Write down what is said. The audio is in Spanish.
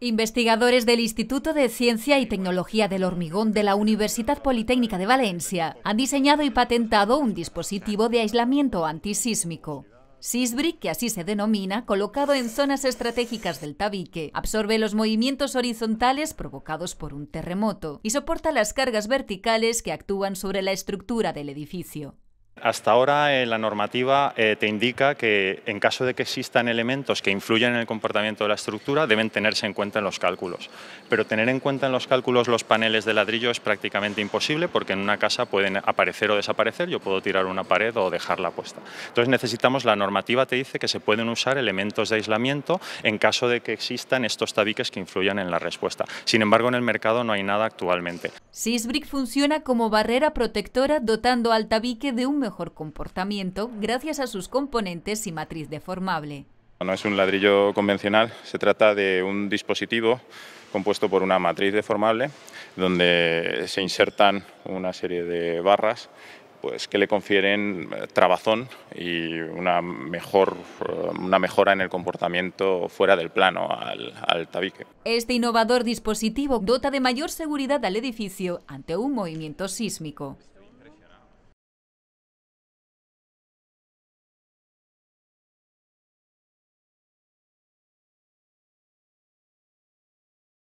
Investigadores del Instituto de Ciencia y Tecnología del Hormigón de la Universidad Politécnica de Valencia han diseñado y patentado un dispositivo de aislamiento antisísmico. Sisbrick, que así se denomina, colocado en zonas estratégicas del tabique, absorbe los movimientos horizontales provocados por un terremoto y soporta las cargas verticales que actúan sobre la estructura del edificio. Hasta ahora eh, la normativa eh, te indica que en caso de que existan elementos que influyan en el comportamiento de la estructura deben tenerse en cuenta en los cálculos. Pero tener en cuenta en los cálculos los paneles de ladrillo es prácticamente imposible porque en una casa pueden aparecer o desaparecer, yo puedo tirar una pared o dejarla puesta. Entonces necesitamos, la normativa te dice que se pueden usar elementos de aislamiento en caso de que existan estos tabiques que influyan en la respuesta. Sin embargo, en el mercado no hay nada actualmente. Sisbrick funciona como barrera protectora dotando al tabique de un mejor comportamiento gracias a sus componentes y matriz deformable. No es un ladrillo convencional, se trata de un dispositivo compuesto por una matriz deformable donde se insertan una serie de barras pues, que le confieren eh, trabazón y una, mejor, eh, una mejora en el comportamiento fuera del plano al, al tabique. Este innovador dispositivo dota de mayor seguridad al edificio ante un movimiento sísmico.